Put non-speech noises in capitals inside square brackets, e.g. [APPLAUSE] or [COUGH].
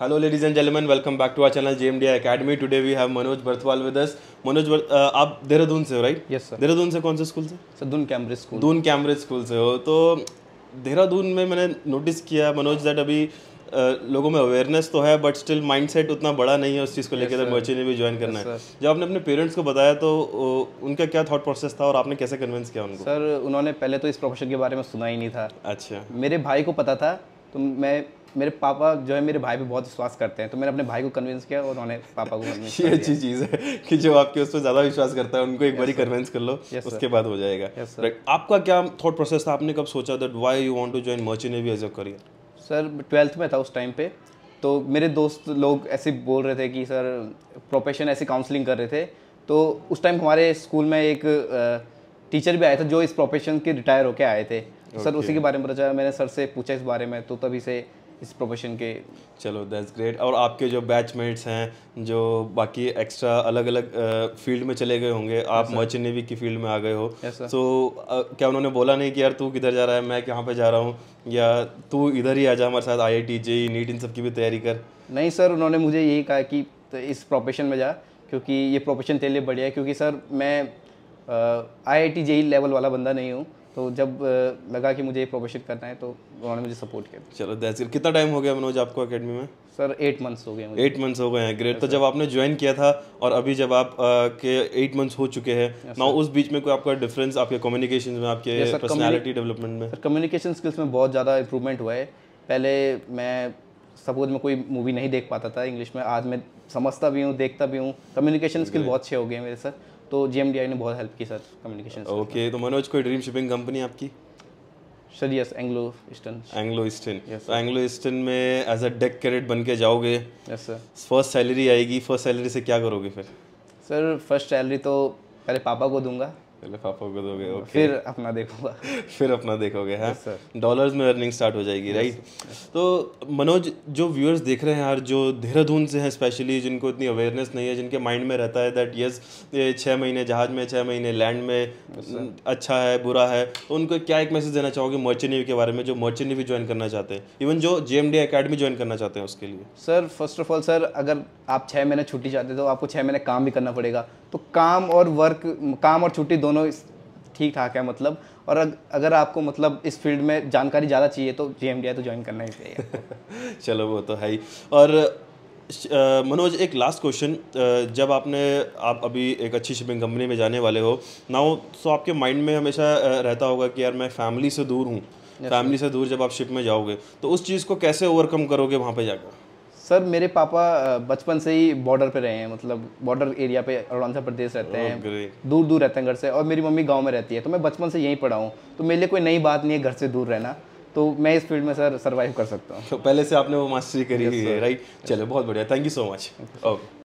Hello ladies and and welcome back to our channel J M D academy we we have Manoj Bhartwal with us Manoj आप देहरादून से हो right yes sir Dehradun से कौन से school से sir Doon Cambridge school Doon Cambridge school से हो तो देहरादून में मैंने नोटिस किया मनोज दैट अभी uh, लोगों में अवेयरनेस तो है बट स्टिल माइंडसेट उतना बड़ा नहीं है उस चीज़ को लेकर अगर तो बच्चे ने भी ज्वाइन करना है जब आपने अपने पेरेंट्स को बताया तो उनका क्या थॉट प्रोसेस था और आपने कैसे कन्विंस किया उनको सर उन्होंने पहले तो इस प्रोफेशन के बारे में सुना ही नहीं था अच्छा मेरे भाई को पता था तो मैं मेरे पापा जो है मेरे भाई पे बहुत विश्वास करते हैं तो मैंने अपने भाई को कन्विंस किया और उन्होंने पापा को [LAUGHS] कन्विंस ये अच्छी चीज़ है कि जो आपके उस पर ज़्यादा विश्वास करता है उनको एक बार कन्विंस कर लो उसके बाद हो जाएगा आपका क्या थॉट प्रोसेस था आपने कब सोचा that why you want to join merchant navy as a career sir twelfth में था उस टाइम पे तो मेरे दोस्त लोग ऐसे बोल रहे थे कि सर प्रोफेशन ऐसे काउंसलिंग कर रहे थे तो उस टाइम हमारे स्कूल में एक टीचर भी आया था जो इस प्रोफेशन के रिटायर होके आए थे okay. सर उसी के बारे में पता मैंने सर से पूछा इस बारे में तो तभी से इस प्रोफेशन के चलो दैट्स ग्रेट और आपके जो बैचमेट्स हैं जो बाकी एक्स्ट्रा अलग अलग फील्ड में चले गए होंगे आप मर्चेंट नेवी की फील्ड में आ गए हो तो so, क्या उन्होंने बोला नहीं कि यार तू किधर जा रहा है मैं कहाँ पे जा रहा हूँ या तू इधर ही आ जा हमारे साथ I I T JEE NEET इन सब की भी तैयारी कर नहीं सर उन्होंने मुझे यही कहा कि तो इस प्रोफेशन में जा क्योंकि ये प्रोफेशन तेरे लिए बढ़िया है क्योंकि सर मैं I I T JEE level वाला बंदा नहीं हूँ तो जब लगा कि मुझे ये प्रोफेशन करना है तो उन्होंने मुझे सपोर्ट किया चलो दैसिर कितना टाइम हो गया मनोज आपको अकेडमी में सर एट मंथ्स हो गए एट मंथ्स हो गए हैं ग्रेट तो जब आपने ज्वाइन किया था और अभी जब आप आ, के एट मंथ्स हो चुके हैं ना उस बीच में कोई आपका डिफरेंस आपके कम्युनिकेशन में आपके पर्सनैलिटी डेवलपमेंट में सर कम्युनिकेशन स्किल्स में बहुत ज़्यादा इंप्रूवमेंट हुआ है पहले मैं सपोज में कोई मूवी नहीं देख पाता था इंग्लिश में आज मैं समझता भी हूँ देखता भी हूँ कम्युनिकेशन स्किल बहुत अच्छे हो गए मेरे सर तो जी ने बहुत हेल्प की सर कम्युनिकेशन ओके तो मनोज कोई ड्रीम शिपिंग कंपनी आपकी sir yes Anglo Eastern Anglo Eastern yes Anglo Eastern में एज अ डेक कैरेट बन के जाओगे यस सर फर्स्ट सैलरी आएगी फर्स्ट सैलरी से क्या करोगे फिर सर फर्स्ट सैलरी तो पहले पापा को दूंगा पहले पापा को दोगे ओके हाँ, फिर अपना देखोगा [LAUGHS] फिर अपना देखोगे हाँ डॉलर्स में अर्निंग स्टार्ट हो जाएगी राइट तो मनोज जो व्यूअर्स देख रहे हैं यार जो देहरादून से हैं स्पेशली जिनको इतनी अवेयरनेस नहीं है जिनके माइंड में रहता है दैट यस छः महीने जहाज में छः महीने लैंड में अच्छा है बुरा है तो उनको क्या एक मैसेज देना चाहोगे मर्चेंट नेवी के बारे में जो मर्चेंट नेवी ज्वाइन करना चाहते हैं इवन जो J M D academy join करना चाहते हैं उसके लिए sir first of all sir अगर आप छः महीने छुट्टी चाहते तो आपको छः महीने काम भी करना पड़ेगा तो काम और वर्क काम और छुट्टी दोनों ठीक ठाक है मतलब और अगर आपको मतलब इस फील्ड में जानकारी ज़्यादा चाहिए तो जे एम तो ज्वाइन करना ही चाहिए [LAUGHS] चलो वो तो है ही और मनोज एक लास्ट क्वेश्चन जब आपने आप अभी एक अच्छी शिपिंग कंपनी में जाने वाले हो ना हो तो आपके माइंड में हमेशा रहता होगा कि यार मैं फैमिली से दूर हूँ फैमिली से दूर जब आप शिप में जाओगे तो उस चीज़ को कैसे ओवरकम करोगे वहाँ पे जाकर सर मेरे पापा बचपन से ही बॉर्डर पे रहे हैं मतलब बॉर्डर एरिया पे अरुणाचल प्रदेश रहते oh, हैं दूर दूर रहते हैं घर से और मेरी मम्मी गांव में रहती है तो मैं बचपन से यहीं पढ़ा हूँ तो मेरे लिए कोई नई बात नहीं है घर से दूर रहना तो मैं इस फील्ड में सर सर्वाइव कर सकता हूँ तो पहले से आपने वो मास्टरी करी है राइट चलो बहुत बढ़िया thank you so much okay